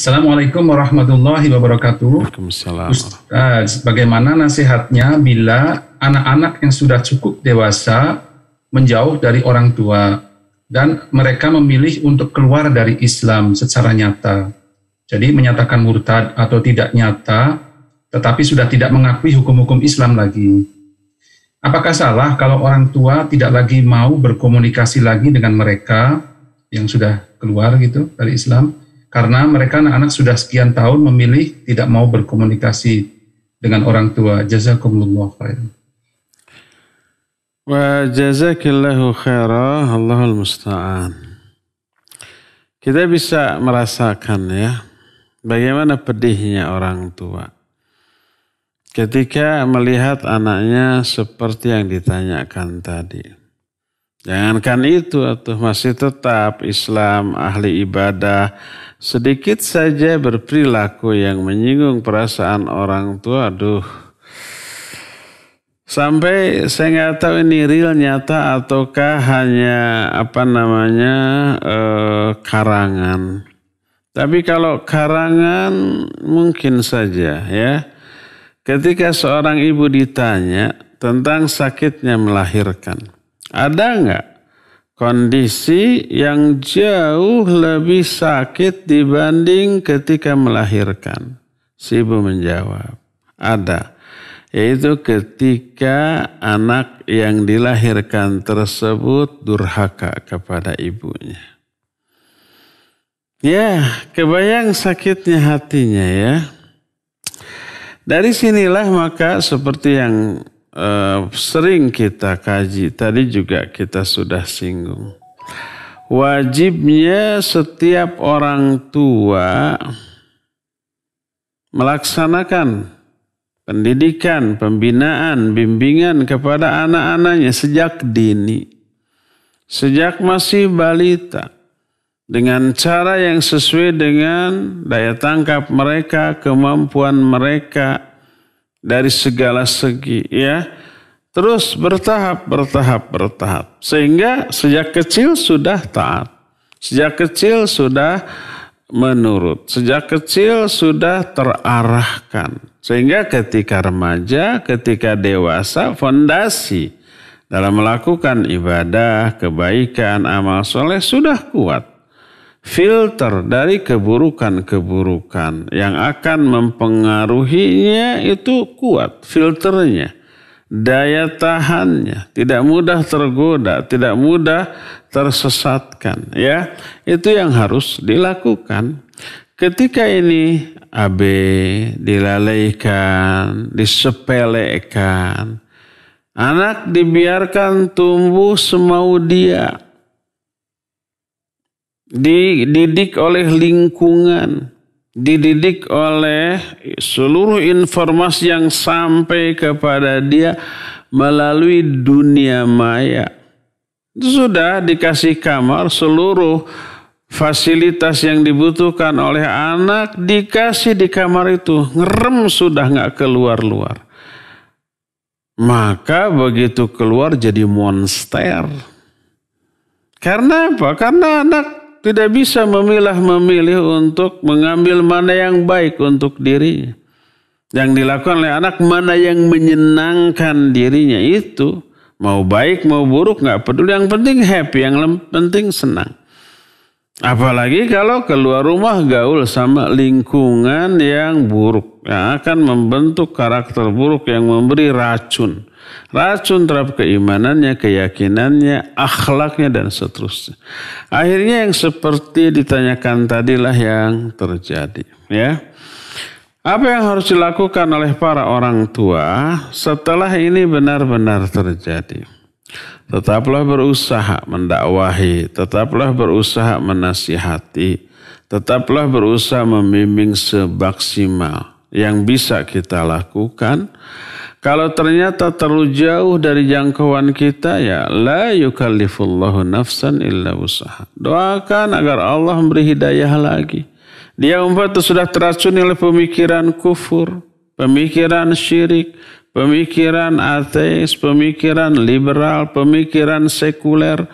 Assalamualaikum warahmatullahi wabarakatuh. Waalaikumsalam. Ustaz, bagaimana nasihatnya bila anak-anak yang sudah cukup dewasa menjauh dari orang tua dan mereka memilih untuk keluar dari Islam secara nyata? Jadi menyatakan murtad atau tidak nyata, tetapi sudah tidak mengakui hukum-hukum Islam lagi. Apakah salah kalau orang tua tidak lagi mau berkomunikasi lagi dengan mereka yang sudah keluar gitu dari Islam? karena mereka anak-anak sudah sekian tahun memilih tidak mau berkomunikasi dengan orang tua. Jazakumullah khairan. Wa jazakillahu khairah Allahul musta'an. Kita bisa merasakan ya bagaimana pedihnya orang tua ketika melihat anaknya seperti yang ditanyakan tadi. Jangankan itu atau masih tetap Islam ahli ibadah sedikit saja berperilaku yang menyinggung perasaan orang tua aduh sampai saya nggak tahu ini real nyata ataukah hanya apa namanya eh, karangan tapi kalau karangan mungkin saja ya ketika seorang ibu ditanya tentang sakitnya melahirkan ada nggak kondisi yang jauh lebih sakit dibanding ketika melahirkan? Si ibu menjawab, ada. Yaitu ketika anak yang dilahirkan tersebut durhaka kepada ibunya. Ya, kebayang sakitnya hatinya ya. Dari sinilah maka seperti yang uh, sering kita kaji. Tadi juga kita sudah singgung. Wajibnya setiap orang tua melaksanakan pendidikan, pembinaan, bimbingan kepada anak-anaknya sejak dini, sejak masih balita, dengan cara yang sesuai dengan daya tangkap mereka, kemampuan mereka, dari segala segi ya. Terus bertahap, bertahap, bertahap. Sehingga sejak kecil sudah taat. Sejak kecil sudah menurut. Sejak kecil sudah terarahkan. Sehingga ketika remaja, ketika dewasa, fondasi dalam melakukan ibadah, kebaikan, amal soleh sudah kuat filter dari keburukan-keburukan yang akan mempengaruhinya itu kuat filternya daya tahannya tidak mudah tergoda tidak mudah tersesatkan ya itu yang harus dilakukan ketika ini AB dilalaikan disepelekan anak dibiarkan tumbuh semau dia dididik oleh lingkungan, dididik oleh seluruh informasi yang sampai kepada dia melalui dunia maya. Sudah dikasih kamar seluruh fasilitas yang dibutuhkan oleh anak dikasih di kamar itu. Ngerem sudah nggak keluar-luar. Maka begitu keluar jadi monster. Karena apa? Karena anak tidak bisa memilah-memilih untuk mengambil mana yang baik untuk diri, Yang dilakukan oleh anak mana yang menyenangkan dirinya itu. Mau baik mau buruk nggak peduli. Yang penting happy, yang penting senang. Apalagi kalau keluar rumah gaul sama lingkungan yang buruk yang akan membentuk karakter buruk yang memberi racun. Racun terhadap keimanannya, keyakinannya, akhlaknya dan seterusnya. Akhirnya yang seperti ditanyakan tadilah yang terjadi, ya. Apa yang harus dilakukan oleh para orang tua setelah ini benar-benar terjadi? Tetaplah berusaha mendakwahi, tetaplah berusaha menasihati, tetaplah berusaha membimbing sebaksimal yang bisa kita lakukan. Kalau ternyata terlalu jauh dari jangkauan kita ya la yukallifullahu nafsan illa usaha. Doakan agar Allah memberi hidayah lagi. Dia itu sudah teracuni oleh pemikiran kufur, pemikiran syirik, pemikiran ateis, pemikiran liberal, pemikiran sekuler.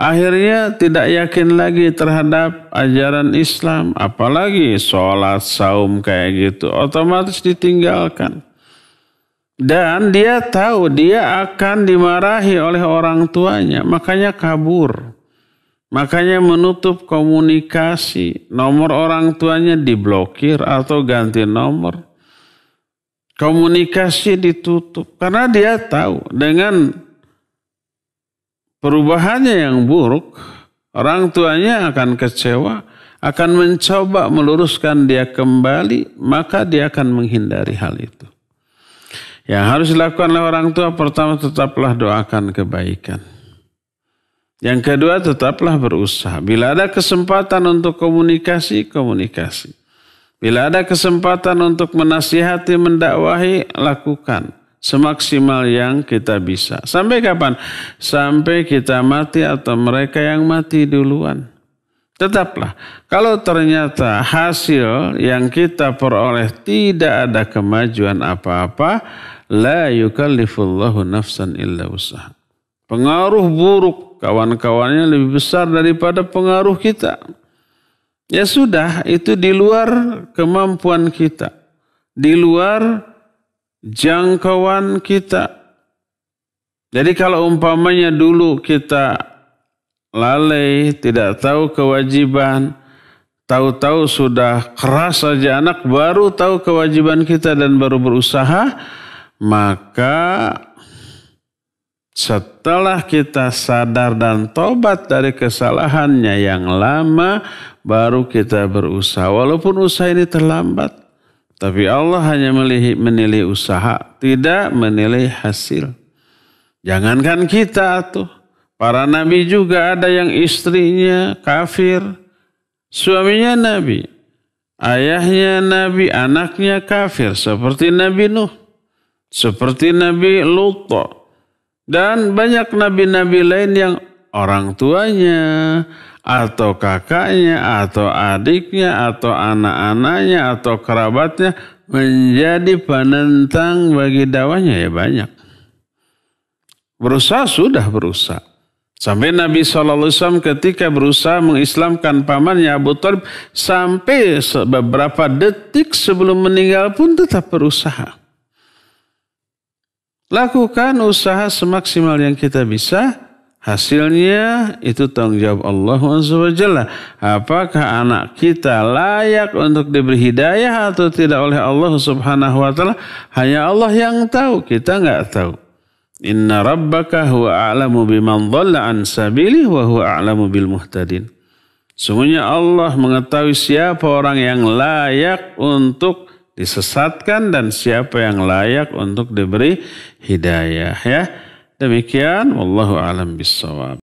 Akhirnya tidak yakin lagi terhadap ajaran Islam, apalagi sholat, saum kayak gitu. Otomatis ditinggalkan. Dan dia tahu dia akan dimarahi oleh orang tuanya, makanya kabur. Makanya menutup komunikasi, nomor orang tuanya diblokir atau ganti nomor. Komunikasi ditutup karena dia tahu dengan perubahannya yang buruk, orang tuanya akan kecewa, akan mencoba meluruskan dia kembali, maka dia akan menghindari hal itu. Yang harus dilakukan oleh orang tua pertama tetaplah doakan kebaikan. Yang kedua tetaplah berusaha. Bila ada kesempatan untuk komunikasi, komunikasi. Bila ada kesempatan untuk menasihati, mendakwahi, lakukan semaksimal yang kita bisa. Sampai kapan? Sampai kita mati atau mereka yang mati duluan. Tetaplah, kalau ternyata hasil yang kita peroleh tidak ada kemajuan apa-apa, la yukallifullahu nafsan illa usaha. Pengaruh buruk kawan-kawannya lebih besar daripada pengaruh kita. Ya sudah, itu di luar kemampuan kita. Di luar jangkauan kita. Jadi kalau umpamanya dulu kita lalai, tidak tahu kewajiban, tahu-tahu sudah keras saja anak baru tahu kewajiban kita dan baru berusaha, maka setelah kita sadar dan tobat dari kesalahannya yang lama, baru kita berusaha. Walaupun usaha ini terlambat, tapi Allah hanya menilai menilai usaha, tidak menilai hasil. Jangankan kita tuh, para nabi juga ada yang istrinya kafir, suaminya nabi, ayahnya nabi, anaknya kafir, seperti Nabi Nuh, seperti Nabi Lutoh dan banyak nabi-nabi lain yang orang tuanya, atau kakaknya, atau adiknya, atau anak-anaknya, atau kerabatnya menjadi penentang bagi dakwahnya ya banyak. Berusaha sudah berusaha. Sampai Nabi SAW ketika berusaha mengislamkan pamannya Abu Talib sampai beberapa detik sebelum meninggal pun tetap berusaha. Lakukan usaha semaksimal yang kita bisa. Hasilnya itu tanggung jawab Allah Subhanahu Apakah anak kita layak untuk diberi hidayah atau tidak oleh Allah Subhanahu wa taala? Hanya Allah yang tahu, kita nggak tahu. Inna rabbaka huwa a'lamu biman dhalla an sabilih wa huwa a'lamu bil muhtadin. Semuanya Allah mengetahui siapa orang yang layak untuk disesatkan dan siapa yang layak untuk diberi hidayah ya. Demikian wallahu alam bisawab.